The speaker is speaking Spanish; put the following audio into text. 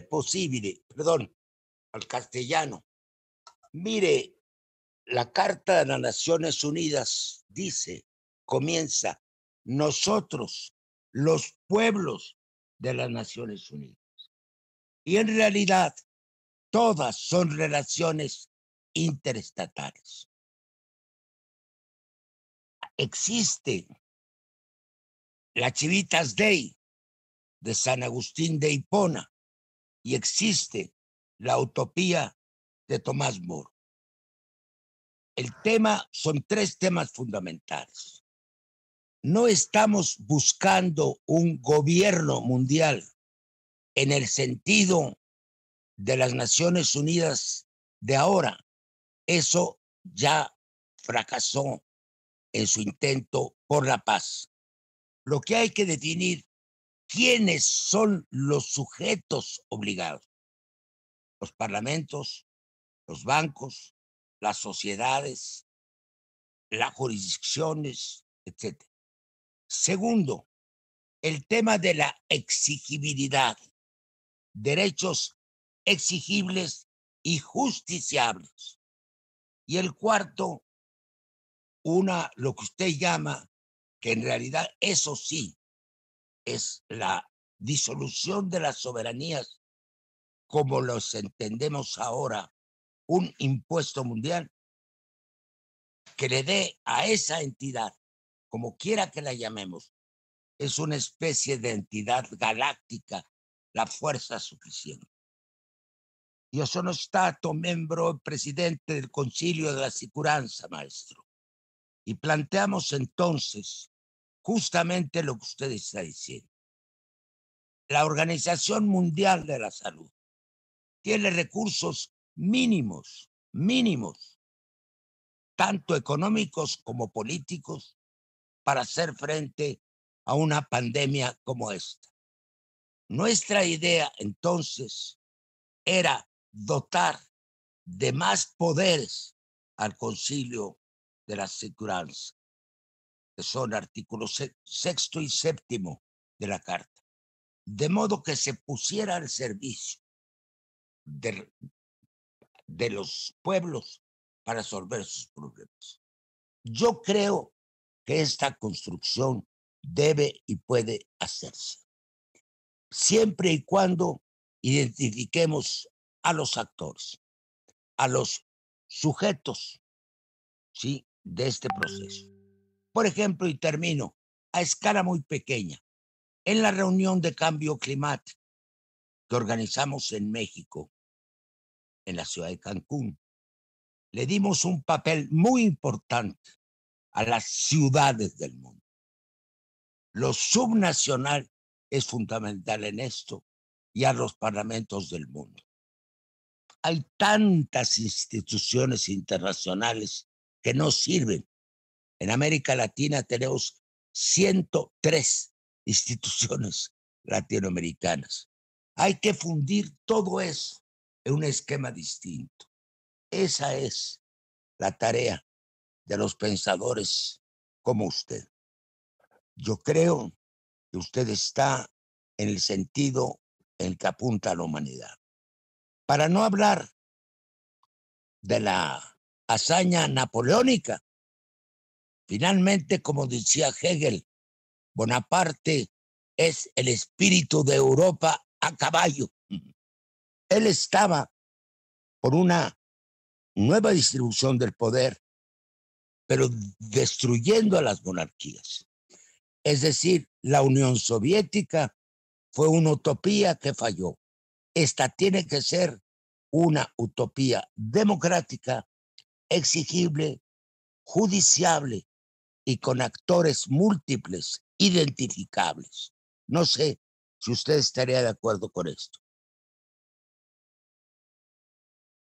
posible, perdón, al castellano. Mire, la Carta de las Naciones Unidas dice, comienza, nosotros, los pueblos de las Naciones Unidas. Y en realidad, todas son relaciones interestatales. Existe la Chivitas Day de San Agustín de Hipona, y existe la utopía de Tomás Moro. El tema son tres temas fundamentales. No estamos buscando un gobierno mundial en el sentido de las Naciones Unidas de ahora. Eso ya fracasó en su intento por la paz. Lo que hay que definir ¿Quiénes son los sujetos obligados? Los parlamentos, los bancos, las sociedades, las jurisdicciones, etc. Segundo, el tema de la exigibilidad, derechos exigibles y justiciables. Y el cuarto, una, lo que usted llama, que en realidad eso sí es la disolución de las soberanías como los entendemos ahora, un impuesto mundial que le dé a esa entidad, como quiera que la llamemos, es una especie de entidad galáctica, la fuerza suficiente. Yo soy un estado miembro presidente del Concilio de la Sicuranza, maestro, y planteamos entonces justamente lo que usted está diciendo. La Organización Mundial de la Salud tiene recursos mínimos, mínimos, tanto económicos como políticos, para hacer frente a una pandemia como esta. Nuestra idea entonces era dotar de más poderes al concilio de la seguridad que son artículos sexto y séptimo de la Carta, de modo que se pusiera al servicio de, de los pueblos para resolver sus problemas. Yo creo que esta construcción debe y puede hacerse, siempre y cuando identifiquemos a los actores, a los sujetos ¿sí? de este proceso. Por ejemplo, y termino, a escala muy pequeña, en la reunión de cambio climático que organizamos en México, en la ciudad de Cancún, le dimos un papel muy importante a las ciudades del mundo. Lo subnacional es fundamental en esto y a los parlamentos del mundo. Hay tantas instituciones internacionales que no sirven en América Latina tenemos 103 instituciones latinoamericanas. Hay que fundir todo eso en un esquema distinto. Esa es la tarea de los pensadores como usted. Yo creo que usted está en el sentido en que apunta la humanidad. Para no hablar de la hazaña napoleónica Finalmente, como decía Hegel, Bonaparte es el espíritu de Europa a caballo. Él estaba por una nueva distribución del poder, pero destruyendo a las monarquías. Es decir, la Unión Soviética fue una utopía que falló. Esta tiene que ser una utopía democrática, exigible, judiciable, y con actores múltiples, identificables. No sé si usted estaría de acuerdo con esto.